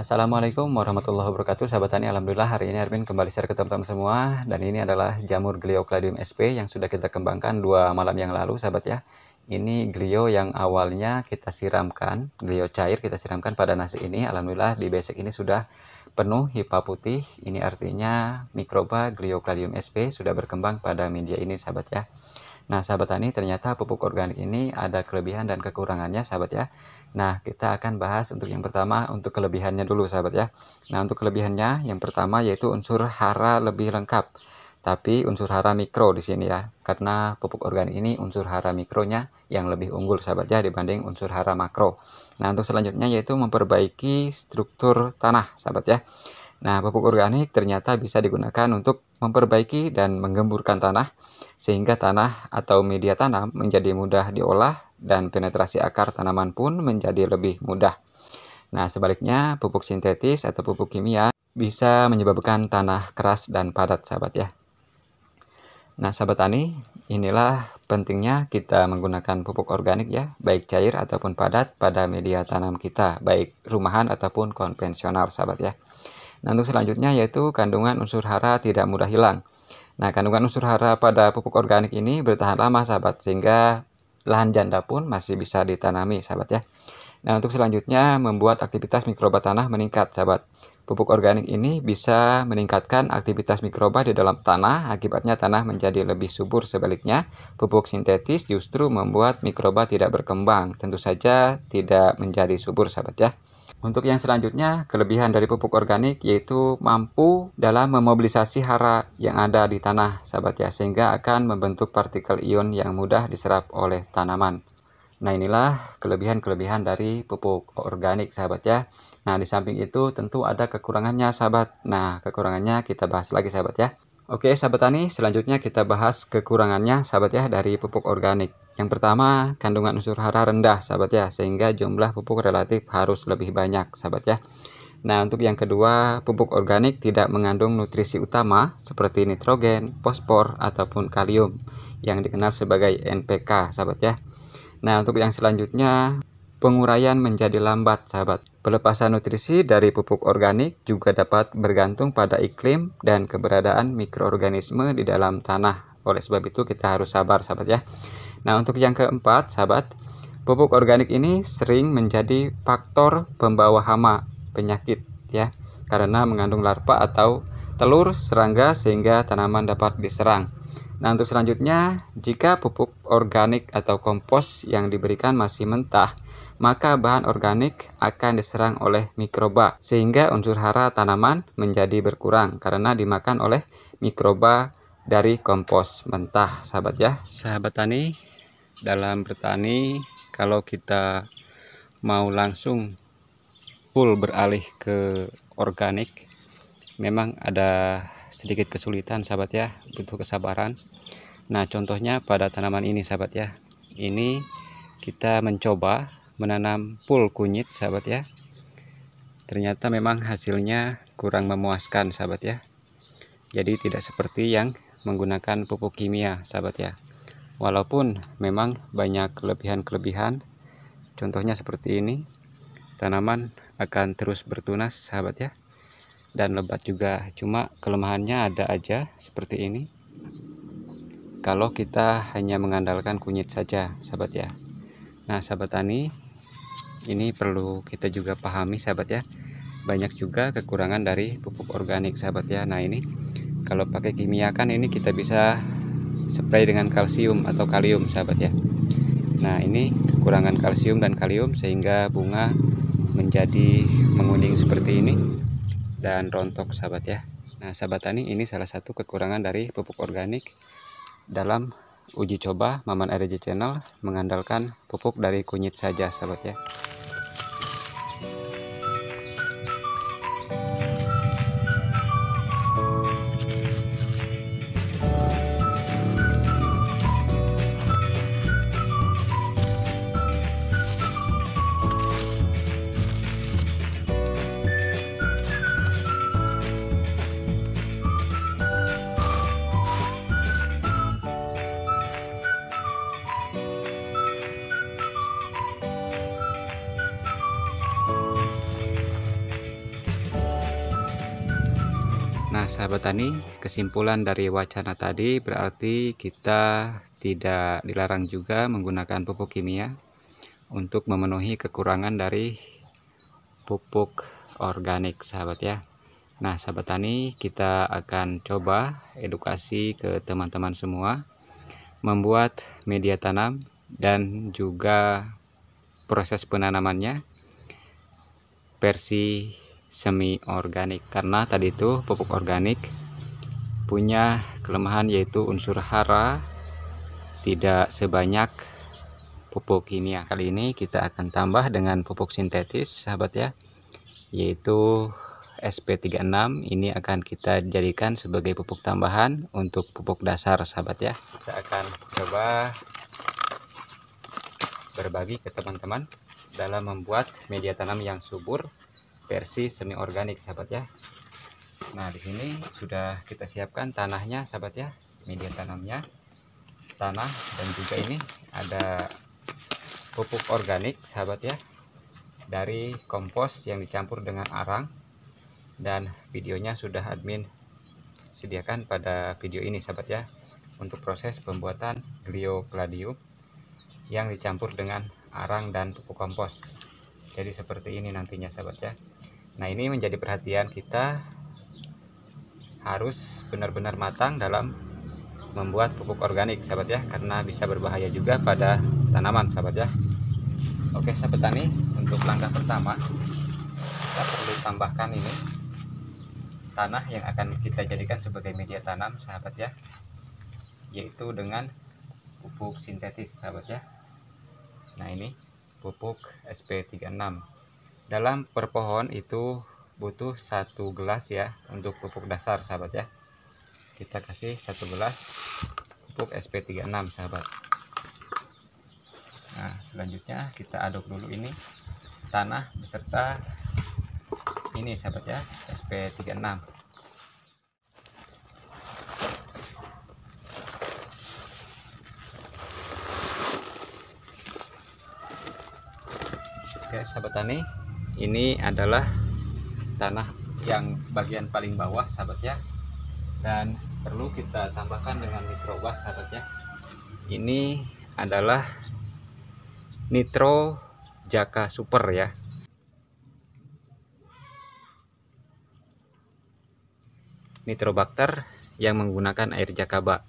Assalamualaikum warahmatullahi wabarakatuh Sahabat Tani, Alhamdulillah hari ini Armin kembali share ke teman-teman semua Dan ini adalah jamur Gliocladium sp yang sudah kita kembangkan dua malam yang lalu sahabat ya Ini glio yang awalnya kita siramkan, glio cair kita siramkan pada nasi ini Alhamdulillah di besek ini sudah penuh hipa putih Ini artinya mikroba Gliocladium sp sudah berkembang pada media ini sahabat ya Nah, sahabat tani, ternyata pupuk organik ini ada kelebihan dan kekurangannya, sahabat ya. Nah, kita akan bahas untuk yang pertama untuk kelebihannya dulu, sahabat ya. Nah, untuk kelebihannya yang pertama yaitu unsur hara lebih lengkap. Tapi unsur hara mikro di sini ya, karena pupuk organik ini unsur hara mikronya yang lebih unggul sahabat ya dibanding unsur hara makro. Nah, untuk selanjutnya yaitu memperbaiki struktur tanah sahabat ya. Nah, pupuk organik ternyata bisa digunakan untuk memperbaiki dan menggemburkan tanah, sehingga tanah atau media tanam menjadi mudah diolah dan penetrasi akar tanaman pun menjadi lebih mudah. Nah, sebaliknya, pupuk sintetis atau pupuk kimia bisa menyebabkan tanah keras dan padat, sahabat ya. Nah, sahabat tani, inilah pentingnya kita menggunakan pupuk organik ya, baik cair ataupun padat pada media tanam kita, baik rumahan ataupun konvensional, sahabat ya. Nah, untuk selanjutnya yaitu kandungan unsur hara tidak mudah hilang. Nah, kandungan unsur hara pada pupuk organik ini bertahan lama, sahabat, sehingga lahan janda pun masih bisa ditanami, sahabat ya. Nah, untuk selanjutnya membuat aktivitas mikroba tanah meningkat, sahabat. Pupuk organik ini bisa meningkatkan aktivitas mikroba di dalam tanah, akibatnya tanah menjadi lebih subur. Sebaliknya, pupuk sintetis justru membuat mikroba tidak berkembang, tentu saja tidak menjadi subur, sahabat ya. Untuk yang selanjutnya, kelebihan dari pupuk organik yaitu mampu dalam memobilisasi hara yang ada di tanah, sahabat ya, sehingga akan membentuk partikel ion yang mudah diserap oleh tanaman. Nah, inilah kelebihan-kelebihan dari pupuk organik, sahabat ya. Nah, di samping itu tentu ada kekurangannya, sahabat. Nah, kekurangannya kita bahas lagi, sahabat ya. Oke, sahabat tani, selanjutnya kita bahas kekurangannya, sahabat ya, dari pupuk organik. Yang pertama, kandungan unsur hara rendah, sahabat ya, sehingga jumlah pupuk relatif harus lebih banyak, sahabat ya. Nah, untuk yang kedua, pupuk organik tidak mengandung nutrisi utama seperti nitrogen, fosfor, ataupun kalium yang dikenal sebagai NPK, sahabat ya. Nah, untuk yang selanjutnya, penguraian menjadi lambat, sahabat. Pelepasan nutrisi dari pupuk organik juga dapat bergantung pada iklim dan keberadaan mikroorganisme di dalam tanah. Oleh sebab itu, kita harus sabar, sahabat ya. Nah, untuk yang keempat, sahabat, pupuk organik ini sering menjadi faktor pembawa hama penyakit ya, karena mengandung larva atau telur serangga sehingga tanaman dapat diserang. Nah, untuk selanjutnya, jika pupuk organik atau kompos yang diberikan masih mentah, maka bahan organik akan diserang oleh mikroba, sehingga unsur hara tanaman menjadi berkurang karena dimakan oleh mikroba dari kompos mentah, sahabat ya. Sahabat tani, dalam bertani kalau kita mau langsung full beralih ke organik memang ada sedikit kesulitan sahabat ya butuh kesabaran nah contohnya pada tanaman ini sahabat ya ini kita mencoba menanam full kunyit sahabat ya ternyata memang hasilnya kurang memuaskan sahabat ya jadi tidak seperti yang menggunakan pupuk kimia sahabat ya walaupun memang banyak kelebihan-kelebihan contohnya seperti ini tanaman akan terus bertunas sahabat ya dan lebat juga cuma kelemahannya ada aja seperti ini kalau kita hanya mengandalkan kunyit saja sahabat ya nah sahabat tani ini perlu kita juga pahami sahabat ya banyak juga kekurangan dari pupuk organik sahabat ya nah ini kalau pakai kimia kan ini kita bisa spray dengan kalsium atau kalium sahabat ya nah ini kekurangan kalsium dan kalium sehingga bunga menjadi menguning seperti ini dan rontok sahabat ya nah sahabat tani ini salah satu kekurangan dari pupuk organik dalam uji coba Maman RJ Channel mengandalkan pupuk dari kunyit saja sahabat ya Nah, sahabat tani, kesimpulan dari wacana tadi berarti kita tidak dilarang juga menggunakan pupuk kimia untuk memenuhi kekurangan dari pupuk organik, sahabat ya. Nah, sahabat tani, kita akan coba edukasi ke teman-teman semua membuat media tanam dan juga proses penanamannya versi semi organik karena tadi itu pupuk organik punya kelemahan yaitu unsur hara tidak sebanyak pupuk kimia kali ini kita akan tambah dengan pupuk sintetis sahabat ya yaitu SP36 ini akan kita jadikan sebagai pupuk tambahan untuk pupuk dasar sahabat ya kita akan coba berbagi ke teman-teman dalam membuat media tanam yang subur versi semi organik sahabat ya nah di sini sudah kita siapkan tanahnya sahabat ya media tanamnya tanah dan juga ini ada pupuk organik sahabat ya dari kompos yang dicampur dengan arang dan videonya sudah admin sediakan pada video ini sahabat ya untuk proses pembuatan gliokladium yang dicampur dengan arang dan pupuk kompos jadi seperti ini nantinya sahabat ya Nah, ini menjadi perhatian kita harus benar-benar matang dalam membuat pupuk organik, sahabat ya, karena bisa berbahaya juga pada tanaman, sahabat ya. Oke, sahabat tani, untuk langkah pertama kita perlu tambahkan ini tanah yang akan kita jadikan sebagai media tanam, sahabat ya. Yaitu dengan pupuk sintetis, sahabat ya. Nah, ini pupuk SP36 dalam per pohon itu butuh satu gelas ya untuk pupuk dasar sahabat ya kita kasih satu gelas pupuk SP36 sahabat nah selanjutnya kita aduk dulu ini tanah beserta ini sahabat ya SP36 oke sahabat tani ini adalah tanah yang bagian paling bawah sahabat ya dan perlu kita tambahkan dengan mikrobas, sahabat ya ini adalah nitro jaka super ya nitrobakter yang menggunakan air jakaba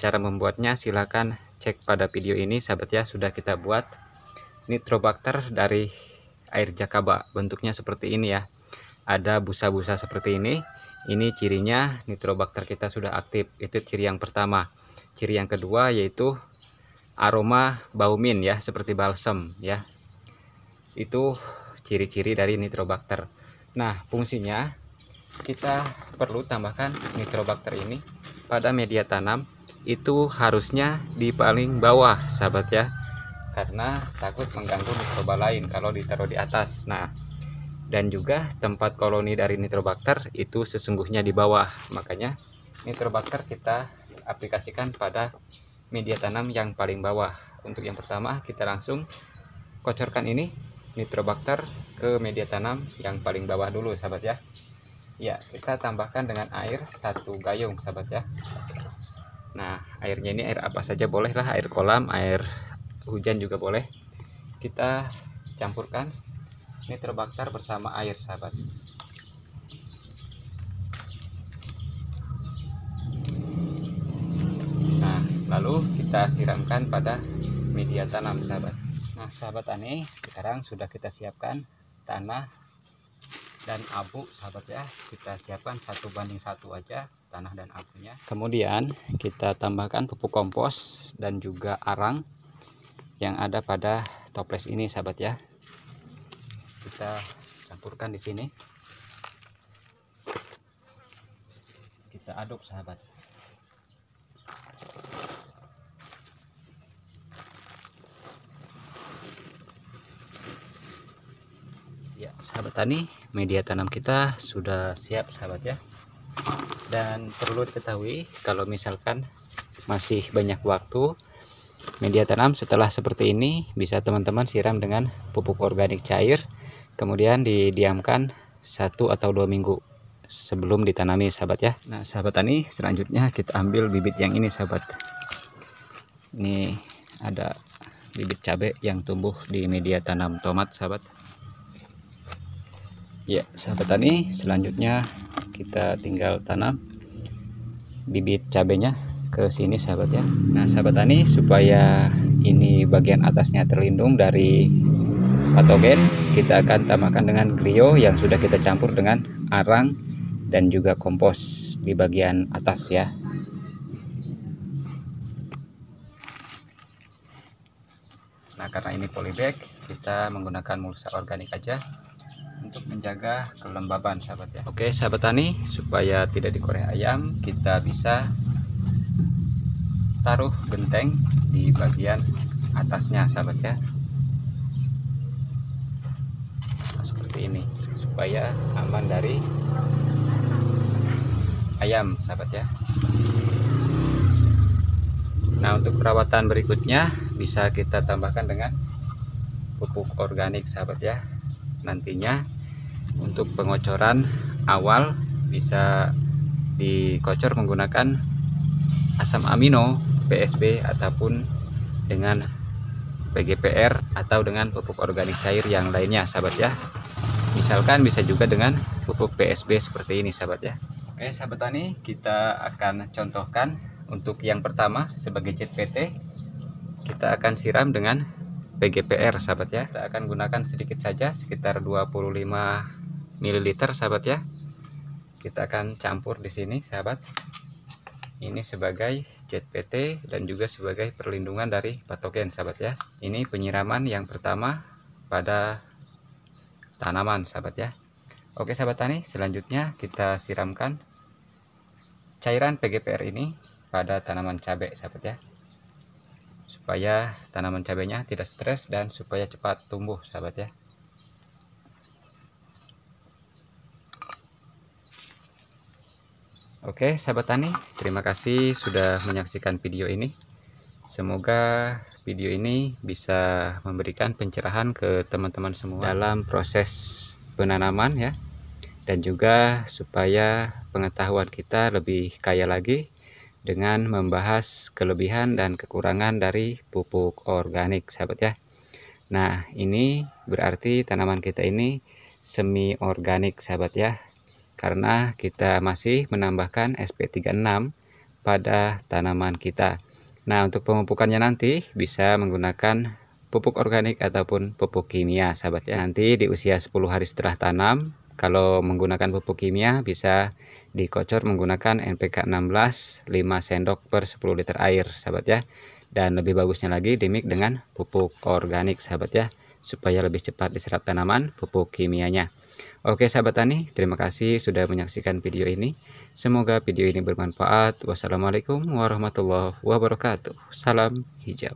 cara membuatnya silahkan cek pada video ini sahabat ya sudah kita buat nitrobakter dari air jakaba. Bentuknya seperti ini ya. Ada busa-busa seperti ini. Ini cirinya nitrobakter kita sudah aktif. Itu ciri yang pertama. Ciri yang kedua yaitu aroma baumin ya, seperti balsam ya. Itu ciri-ciri dari nitrobakter. Nah, fungsinya kita perlu tambahkan nitrobakter ini pada media tanam itu harusnya di paling bawah, sahabat ya karena takut mengganggu mikroba lain kalau ditaruh di atas. Nah, dan juga tempat koloni dari nitrobakter itu sesungguhnya di bawah. Makanya nitrobakter kita aplikasikan pada media tanam yang paling bawah. Untuk yang pertama kita langsung kocorkan ini nitrobakter ke media tanam yang paling bawah dulu sahabat ya. Ya, kita tambahkan dengan air satu gayung sahabat ya. Nah, airnya ini air apa saja bolehlah air kolam, air hujan juga boleh kita campurkan ini terbakar bersama air sahabat nah lalu kita siramkan pada media tanam sahabat nah sahabat aneh sekarang sudah kita siapkan tanah dan abu sahabat ya kita siapkan satu banding satu aja tanah dan abunya kemudian kita tambahkan pupuk kompos dan juga arang yang ada pada toples ini sahabat ya kita campurkan di sini kita aduk sahabat ya sahabat tani media tanam kita sudah siap sahabat ya dan perlu diketahui kalau misalkan masih banyak waktu media tanam setelah seperti ini bisa teman-teman siram dengan pupuk organik cair kemudian didiamkan satu atau dua minggu sebelum ditanami sahabat ya nah sahabat tani selanjutnya kita ambil bibit yang ini sahabat ini ada bibit cabai yang tumbuh di media tanam tomat sahabat ya sahabat tani selanjutnya kita tinggal tanam bibit cabenya ke sini sahabat ya nah sahabat tani supaya ini bagian atasnya terlindung dari patogen kita akan tambahkan dengan grio yang sudah kita campur dengan arang dan juga kompos di bagian atas ya nah karena ini polybag kita menggunakan mulsa organik aja untuk menjaga kelembaban sahabat ya oke sahabat tani supaya tidak dikorek ayam kita bisa taruh genteng di bagian atasnya sahabat ya nah, seperti ini supaya aman dari ayam sahabat ya nah untuk perawatan berikutnya bisa kita tambahkan dengan pupuk organik sahabat ya nantinya untuk pengocoran awal bisa dikocor menggunakan asam amino PSB ataupun dengan PGPR atau dengan pupuk organik cair yang lainnya sahabat ya misalkan bisa juga dengan pupuk PSB seperti ini sahabat ya oke sahabat tani kita akan contohkan untuk yang pertama sebagai JPT kita akan siram dengan PGPR sahabat ya kita akan gunakan sedikit saja sekitar 25 ml sahabat ya kita akan campur di sini sahabat ini sebagai ZPT dan juga sebagai perlindungan dari patogen sahabat ya ini penyiraman yang pertama pada tanaman sahabat ya Oke sahabat tani selanjutnya kita siramkan cairan PGPR ini pada tanaman cabai sahabat ya supaya tanaman cabainya tidak stres dan supaya cepat tumbuh sahabat ya Oke, sahabat tani, terima kasih sudah menyaksikan video ini. Semoga video ini bisa memberikan pencerahan ke teman-teman semua dalam proses penanaman ya. Dan juga supaya pengetahuan kita lebih kaya lagi dengan membahas kelebihan dan kekurangan dari pupuk organik, sahabat ya. Nah, ini berarti tanaman kita ini semi organik, sahabat ya karena kita masih menambahkan SP36 pada tanaman kita. Nah, untuk pemupukannya nanti bisa menggunakan pupuk organik ataupun pupuk kimia, sahabat ya. Nanti di usia 10 hari setelah tanam, kalau menggunakan pupuk kimia bisa dikocor menggunakan NPK 16 5 sendok per 10 liter air, sahabat ya. Dan lebih bagusnya lagi dimik dengan pupuk organik, sahabat ya, supaya lebih cepat diserap tanaman pupuk kimianya. Oke sahabat tani, terima kasih sudah menyaksikan video ini. Semoga video ini bermanfaat. Wassalamualaikum warahmatullahi wabarakatuh. Salam hijau.